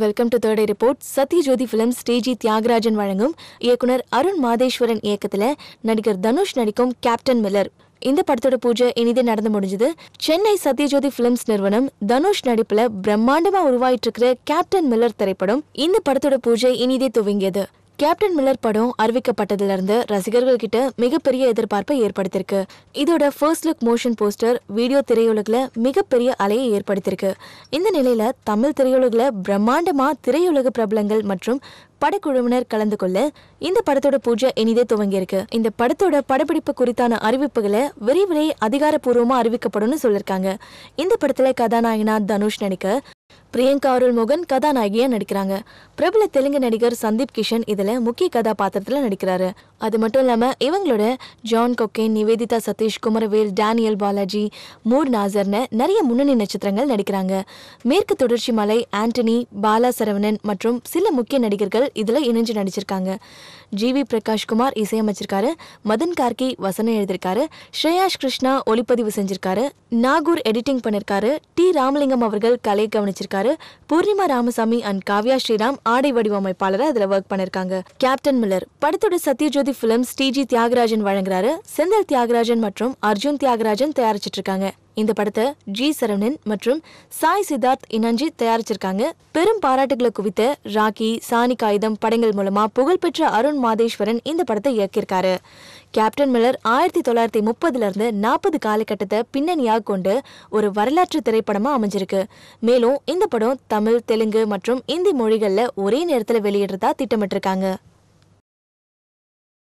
welcome to third report Sathyajyothi film ஸ்டேஜி தியாகராஜன் வழங்கும் இயக்குனர் அருண் மாதேஸ்வரன் இயக்கத்தில் நடிகர் தனுஷ் நடிக்கும் கேப்டன் மில்லர் இந்த படத்தோட பூஜை இனிதே நடந்து முடிஞ்சது சென்னை சத்யஜோதி பிலிம்ஸ் நிறுவனம் தனுஷ் நடிப்புல பிரம்மாண்டமா உருவாயிட்டு இருக்கிற கேப்டன் மில்லர் திரைப்படம் இந்த படத்தோட பூஜை இனிதே துவங்கியது கேப்டன் மில்லர் படம் அறிவிக்கப்பட்டதிலிருந்து ரசிகர்கள் கிட்ட மிகப்பெரிய எதிர்பார்ப்பை ஏற்படுத்திருக்கு இதோட first look motion poster video திரையுலகில் மிகப்பெரிய அலையை ஏற்படுத்தியிருக்கு இந்த நிலையில தமிழ் திரையுலகில் பிரம்மாண்டமா திரையுலக பிரபலங்கள் மற்றும் படக்குழுவினர் கலந்து கொள்ள இந்த படத்தோட பூஜை இனிதே துவங்கியிருக்கு இந்த படத்தோட படப்பிடிப்பு குறித்தான அறிவிப்புகளை விரைவிலே அதிகாரப்பூர்வமாக அறிவிக்கப்படும் சொல்லியிருக்காங்க இந்த படத்துல கதாநாயகனா தனுஷ் நடிக்க பிரியங்கா அருள்மோகன் கதாநாயகியா நடிக்கிறாங்க பிரபல தெலுங்கு நடிகர் சந்தீப் கிஷன் இதில் முக்கிய கதாபாத்திரத்தில் நடிக்கிறாரு அது மட்டும் இல்லாமல் இவங்களோட John Kokken Nivedhitha Sathish Kumaravel Daniel Balaji Moore நாசர்னு நிறைய முன்னணி நட்சத்திரங்கள் நடிக்கிறாங்க மேற்கு தொடர்ச்சி மலை ஆண்டனி பாலா சரவணன் மற்றும் சில முக்கிய நடிகர்கள் இதில் இணைஞ்சு நடிச்சிருக்காங்க ஜி வி பிரகாஷ்குமார் இசையமைச்சிருக்காரு மதன் கார்கி வசனம் எழுதியிருக்காரு ஸ்ரேயாஷ் கிருஷ்ணா ஒளிப்பதிவு செஞ்சிருக்காரு நாகூர் எடிட்டிங் பண்ணியிருக்காரு டி ராமலிங்கம் அவர்கள் கலை கவனிச்சிருக்காரு பண்ணியிருக்காரு பூர்ணிமா ராமசாமி அண்ட் காவ்யா ஸ்ரீராம் ஆடை வடிவமைப்பாளராக அதில் ஒர்க் பண்ணியிருக்காங்க கேப்டன் மில்லர் படத்தோட சத்யஜோதி ஃபிலிம்ஸ் டிஜி தியாகராஜன் வழங்குறாரு செந்தல் தியாகராஜன் மற்றும் அர்ஜுன் தியாகராஜன் தயாரிச்சிட்டு இருக்காங்க இந்த படத்தை ஜி சரவணன் மற்றும் சாய் சித்தார்த் இனஞ்சி தயாரிச்சிருக்காங்க பெரும் பாராட்டுகளை குவித்த ராக்கி சாணி காகிதம் படங்கள் மூலமா புகழ்பெற்ற அருண் மாதேஸ்வரன் இந்த படத்தை இயக்கியிருக்காரு கேப்டன் மில்லர் ஆயிரத்தி தொள்ளாயிரத்தி முப்பதுல இருந்து நாற்பது காலகட்டத்தை பின்னணியாக கொண்டு ஒரு வரலாற்று திரைப்படமா அமைஞ்சிருக்கு மேலும் இந்த படம் தமிழ் தெலுங்கு மற்றும் இந்தி மொழிகள்ல ஒரே நேரத்தில் வெளியிடுறதா திட்டமிட்டிருக்காங்க